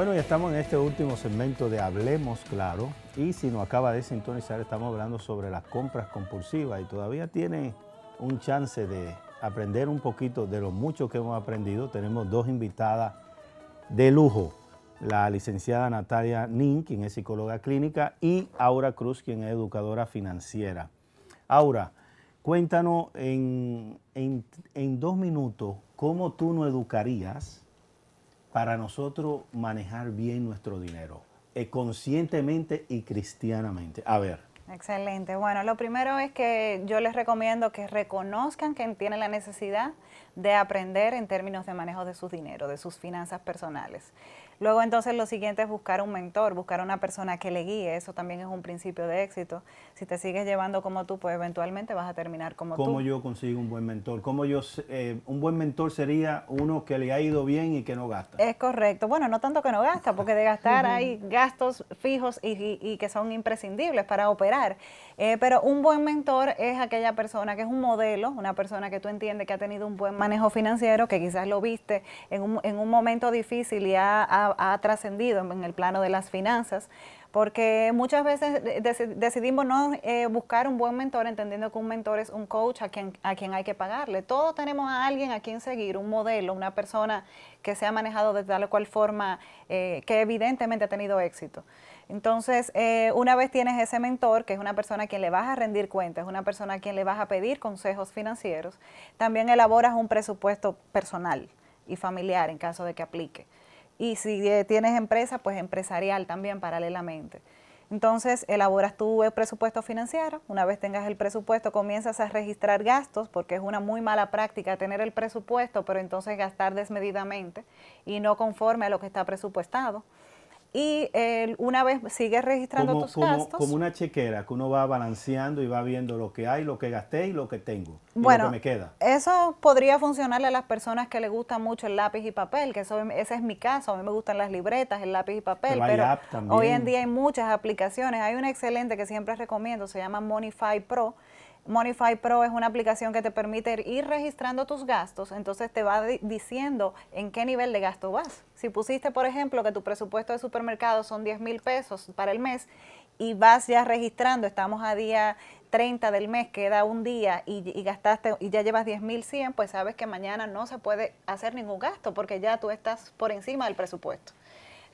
Bueno, ya estamos en este último segmento de Hablemos Claro y si nos acaba de sintonizar estamos hablando sobre las compras compulsivas y todavía tiene un chance de aprender un poquito de lo mucho que hemos aprendido. Tenemos dos invitadas de lujo, la licenciada Natalia Nin, quien es psicóloga clínica, y Aura Cruz, quien es educadora financiera. Aura, cuéntanos en, en dos minutos cómo tú no educarías para nosotros manejar bien nuestro dinero, eh, conscientemente y cristianamente. A ver. Excelente. Bueno, lo primero es que yo les recomiendo que reconozcan que tienen la necesidad de aprender en términos de manejo de su dinero, de sus finanzas personales. Luego entonces lo siguiente es buscar un mentor, buscar una persona que le guíe, eso también es un principio de éxito. Si te sigues llevando como tú, pues eventualmente vas a terminar como tú. ¿Cómo yo consigo un buen mentor? yo, eh, un buen mentor sería uno que le ha ido bien y que no gasta? Es correcto. Bueno, no tanto que no gasta, porque de gastar hay gastos fijos y, que son imprescindibles para operar. Eh, pero un buen mentor es aquella persona que es un modelo, una persona que tú entiendes que ha tenido un buen manejo financiero, que quizás lo viste en un, en un momento difícil y ha ha, trascendido en el plano de las finanzas, porque muchas veces decidimos no eh, buscar un buen mentor, entendiendo que un mentor es un coach a quien, a quien hay que pagarle. Todos tenemos a alguien a quien seguir, un modelo, una persona que se ha manejado de tal o cual forma eh, que evidentemente ha tenido éxito. Entonces, eh, una vez tienes ese mentor, que es una persona a quien le vas a rendir cuentas, una persona a quien le vas a pedir consejos financieros, también elaboras un presupuesto personal y familiar en caso de que aplique y si eh, tienes empresa, pues empresarial también paralelamente. Entonces, elaboras tu presupuesto financiero, una vez tengas el presupuesto comienzas a registrar gastos, porque es una muy mala práctica tener el presupuesto, pero entonces gastar desmedidamente y no conforme a lo que está presupuestado y una vez sigues registrando tus gastos. Como una chequera que uno va balanceando y va viendo lo que hay, lo que gasté y lo que tengo. bueno, me queda. Eso podría funcionarle a las personas que les gusta mucho el lápiz y papel, que eso, ese es mi caso. A mí me gustan las libretas, el lápiz y papel, pero, hoy en día hay muchas aplicaciones. Hay una excelente que siempre recomiendo, se llama Monify Pro Monify Pro es una aplicación que te permite ir registrando tus gastos, entonces te va diciendo en qué nivel de gasto vas. Si pusiste, por ejemplo, que tu presupuesto de supermercado son 10 mil pesos para el mes y vas ya registrando, estamos a día 30 del mes, queda un día y, gastaste y ya llevas 10.100, pues sabes que mañana no se puede hacer ningún gasto porque ya tú estás por encima del presupuesto.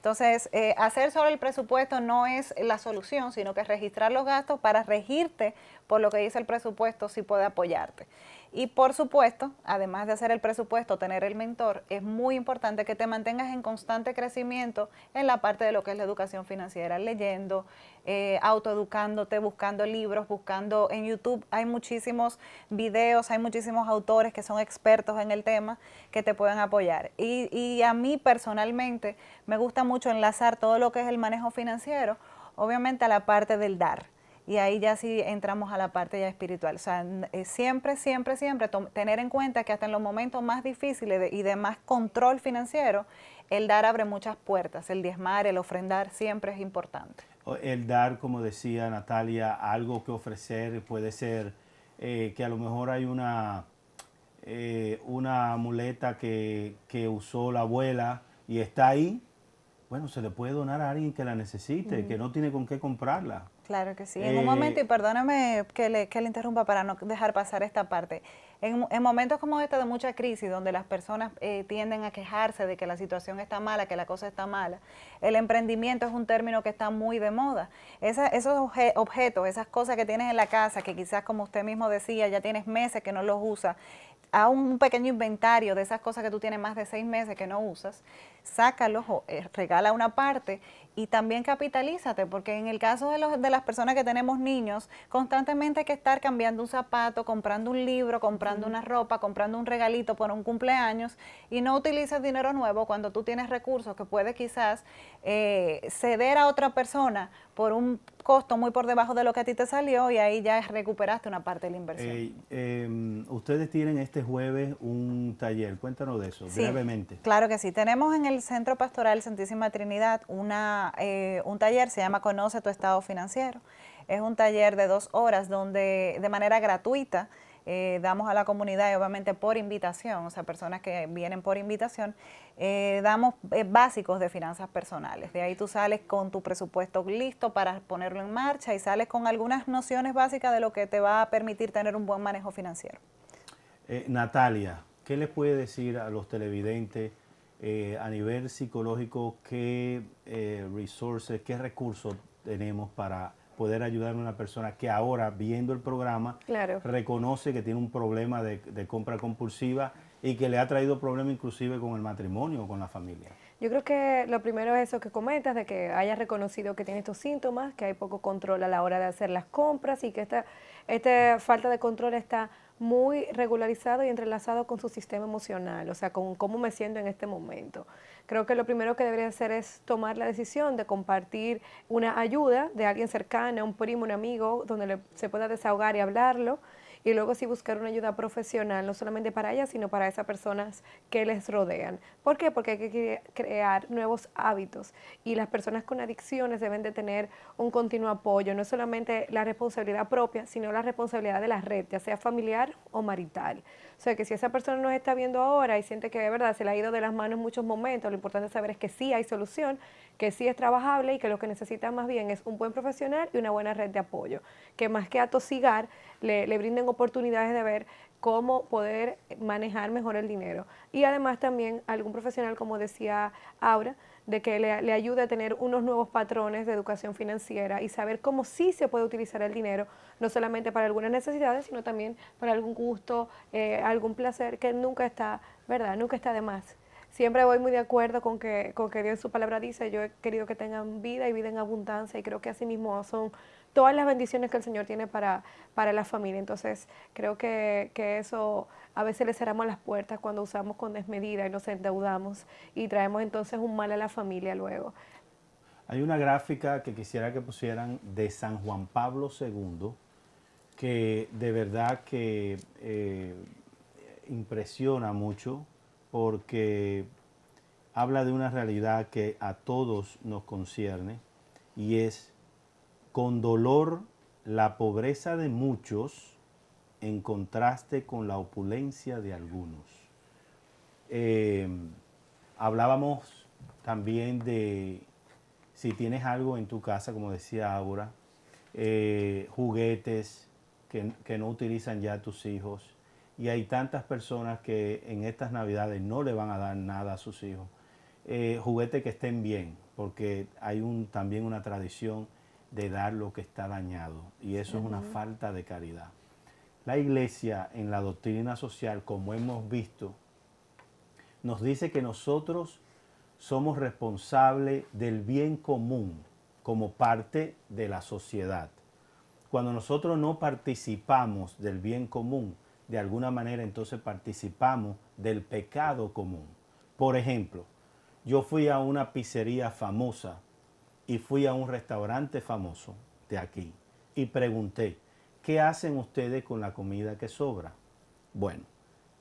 Entonces, eh, hacer solo el presupuesto no es la solución, sino que registrar los gastos para regirte por lo que dice el presupuesto si puede apoyarte. Y por supuesto, además de hacer el presupuesto, tener el mentor, es muy importante que te mantengas en constante crecimiento en la parte de lo que es la educación financiera, leyendo, eh, autoeducándote, buscando libros, buscando en YouTube. Hay muchísimos videos, hay muchísimos autores que son expertos en el tema que te pueden apoyar. Y, y a mí personalmente me gusta mucho enlazar todo lo que es el manejo financiero, obviamente a la parte del dar y ahí ya sí entramos a la parte ya espiritual. O sea, eh, siempre, siempre, siempre tener en cuenta que hasta en los momentos más difíciles y de más control financiero, el dar abre muchas puertas, el diezmar, el ofrendar siempre es importante. El dar, como decía Natalia, algo que ofrecer puede ser eh, que a lo mejor hay una, eh, una muleta que, que usó la abuela y está ahí bueno, se le puede donar a alguien que la necesite, que no tiene con qué comprarla. Claro que sí. En un eh, momento, y perdóname que le, que le interrumpa para no dejar pasar esta parte, en, momentos como este de mucha crisis, donde las personas eh, tienden a quejarse de que la situación está mala, que la cosa está mala, el emprendimiento es un término que está muy de moda. esos objetos, esas cosas que tienes en la casa, que quizás como usted mismo decía, ya tienes meses que no los usas, a un pequeño inventario de esas cosas que tú tienes más de seis meses que no usas, sácalos o eh, regala una parte y también capitalízate, porque en el caso de, los, de las personas que tenemos niños, constantemente hay que estar cambiando un zapato, comprando un libro, comprando una ropa, comprando un regalito por un cumpleaños y no utilizas dinero nuevo cuando tú tienes recursos que puedes quizás eh, ceder a otra persona por un costo muy por debajo de lo que a ti te salió y ahí ya recuperaste una parte de la inversión. Em, ustedes tienen este jueves un taller, cuéntanos de eso brevemente. Claro que sí, tenemos en el Centro Pastoral Santísima Trinidad una eh, un taller, se llama Conoce tu estado financiero. Es un taller de dos horas donde de manera gratuita eh, damos a la comunidad y obviamente por invitación, o sea, personas que vienen por invitación, eh, damos básicos de finanzas personales. De ahí tú sales con tu presupuesto listo para ponerlo en marcha y sales con algunas nociones básicas de lo que te va a permitir tener un buen manejo financiero. Natalia, ¿qué les puede decir a los televidentes? Eh, a nivel psicológico, qué eh, resources, qué recursos tenemos para poder ayudar a una persona que ahora, viendo el programa, reconoce que tiene un problema de, compra compulsiva y que le ha traído problemas inclusive con el matrimonio o con la familia. Yo creo que lo primero es eso que comentas, de que haya reconocido que tiene estos síntomas, que hay poco control a la hora de hacer las compras y que esta, esta falta de control está muy regularizado y entrelazado con su sistema emocional, o sea, con cómo me siento en este momento. Creo que lo primero que debería hacer es tomar la decisión de compartir una ayuda de alguien cercano, un primo, un amigo, donde se pueda desahogar y hablarlo y luego sí buscar una ayuda profesional, no solamente para ellas, sino para esas personas que les rodean. ¿Por qué? Porque hay que crear nuevos hábitos y las personas con adicciones deben de tener un continuo apoyo, no solamente la responsabilidad propia, sino la responsabilidad de la red, ya sea familiar o marital. O sea, que si esa persona nos está viendo ahora y siente que de verdad se le ha ido de las manos en muchos momentos, lo importante saber es que sí hay solución, que sí es trabajable y que lo que necesita más bien es un buen profesional y una buena red de apoyo, que más que atosigar, le, brinden oportunidades de ver cómo poder manejar mejor el dinero. Y además también algún profesional, como decía Aura, de que le, ayude a tener unos nuevos patrones de educación financiera y saber cómo sí se puede utilizar el dinero, no solamente para algunas necesidades, sino también para algún gusto, eh, algún placer que nunca está, ¿verdad? Nunca está de más. Siempre voy muy de acuerdo con que, con que Dios su palabra dice, yo he querido que tengan vida y vida en abundancia y creo que así mismo son todas las bendiciones que el Señor tiene para, para la familia. Entonces, creo que, eso a veces le cerramos las puertas cuando usamos con desmedida y nos endeudamos y traemos entonces un mal a la familia luego. Hay una gráfica que quisiera que pusieran de San Juan Pablo II, que de verdad que eh, impresiona mucho porque habla de una realidad que a todos nos concierne y es con dolor la pobreza de muchos en contraste con la opulencia de algunos. Em, hablábamos también de si tienes algo en tu casa, como decía Ágora, eh, juguetes que, no utilizan ya tus hijos, y hay tantas personas que en estas navidades no le van a dar nada a sus hijos. Eh, juguetes que estén bien, porque hay también una tradición de dar lo que está dañado. Y eso es una falta de caridad. La iglesia en la doctrina social, como hemos visto, nos dice que nosotros somos responsables del bien común como parte de la sociedad. Cuando nosotros no participamos del bien común, de alguna manera entonces participamos del pecado común. Por ejemplo, yo fui a una pizzería famosa y fui a un restaurante famoso de aquí y pregunté, ¿qué hacen ustedes con la comida que sobra? Bueno,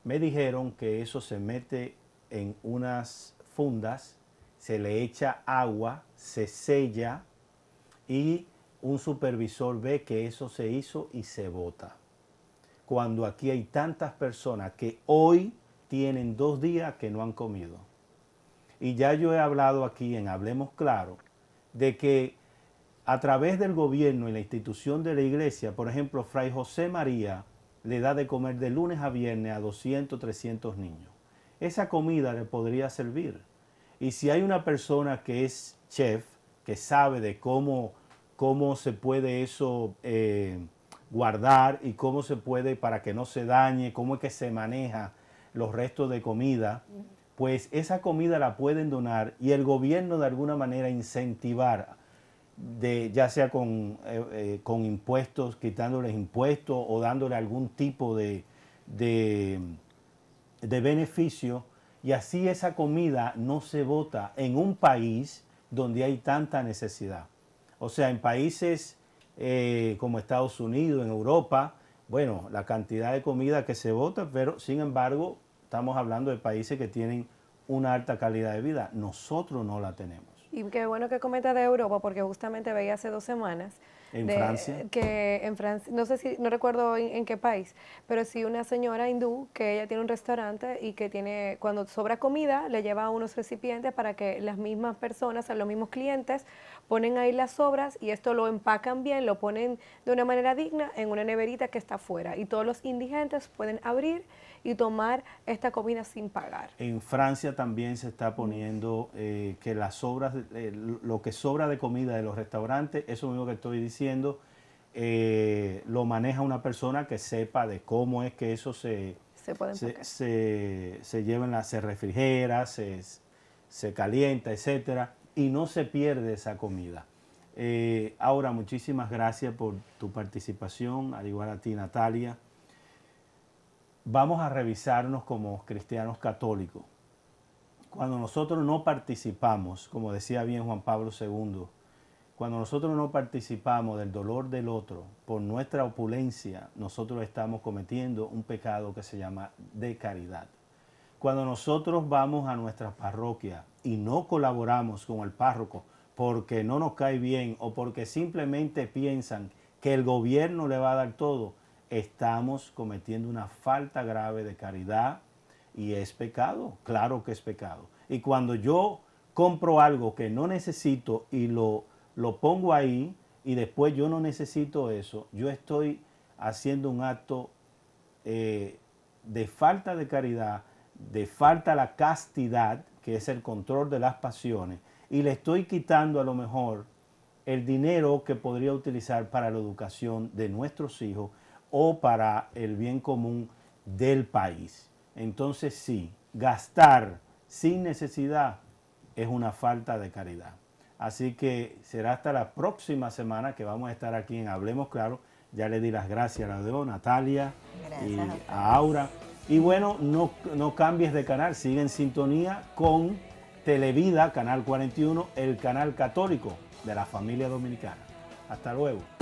me dijeron que eso se mete en unas fundas, se le echa agua, se sella y un supervisor ve que eso se hizo y se bota. Cuando aquí hay tantas personas que hoy tienen dos días que no han comido. Y ya yo he hablado aquí en Hablemos Claro de que a través del gobierno y la institución de la iglesia, por ejemplo, Fray José María le da de comer de lunes a viernes a 200, 300 niños. Esa comida le podría servir. Y si hay una persona que es chef, que sabe de cómo, cómo se puede eso eh, guardar y cómo se puede para que no se dañe, cómo es que se maneja los restos de comida, pues esa comida la pueden donar y el gobierno de alguna manera incentivar, ya sea con, eh, eh, con impuestos, quitándoles impuestos o dándole algún tipo de, de, beneficio, y así esa comida no se vota en un país donde hay tanta necesidad. O sea, en países eh, como Estados Unidos, en Europa, bueno, la cantidad de comida que se vota, pero sin embargo Estamos hablando de países que tienen una alta calidad de vida. Nosotros no la tenemos. Y qué bueno que comenta de Europa, porque justamente veía hace dos semanas. ¿En Francia? Que en Francia, no sé si, no recuerdo en, qué país, pero sí una señora hindú que ella tiene un restaurante y que tiene, cuando sobra comida, le lleva unos recipientes para que las mismas personas, los mismos clientes, ponen ahí las sobras y esto lo empacan bien, lo ponen de una manera digna en una neverita que está afuera. Y todos los indigentes pueden abrir y tomar esta comida sin pagar. En Francia también se está poniendo eh, que las sobras, eh, lo que sobra de comida de los restaurantes, eso mismo que estoy diciendo, eh, lo maneja una persona que sepa de cómo es que eso se, se, se, se, lleva refrigera, se, se calienta, etcétera y no se pierde esa comida. Eh, ahora, muchísimas gracias por tu participación, al igual a ti Natalia. Vamos a revisarnos como cristianos católicos. Cuando nosotros no participamos, como decía bien Juan Pablo II, cuando nosotros no participamos del dolor del otro por nuestra opulencia, nosotros estamos cometiendo un pecado que se llama de caridad cuando nosotros vamos a nuestra parroquia y no colaboramos con el párroco porque no nos cae bien o porque simplemente piensan que el gobierno le va a dar todo, estamos cometiendo una falta grave de caridad y es pecado, claro que es pecado. Y cuando yo compro algo que no necesito y lo, lo pongo ahí y después yo no necesito eso, yo estoy haciendo un acto eh, de falta de caridad de falta la castidad, que es el control de las pasiones, y le estoy quitando a lo mejor el dinero que podría utilizar para la educación de nuestros hijos o para el bien común del país. Entonces sí, gastar sin necesidad es una falta de caridad. Así que será hasta la próxima semana que vamos a estar aquí en Hablemos Claro. Ya le di las gracias a la Natalia y a Aura. Y bueno, no, no cambies de canal, sigue en sintonía con Televida, Canal 41, el canal católico de la familia dominicana. Hasta luego.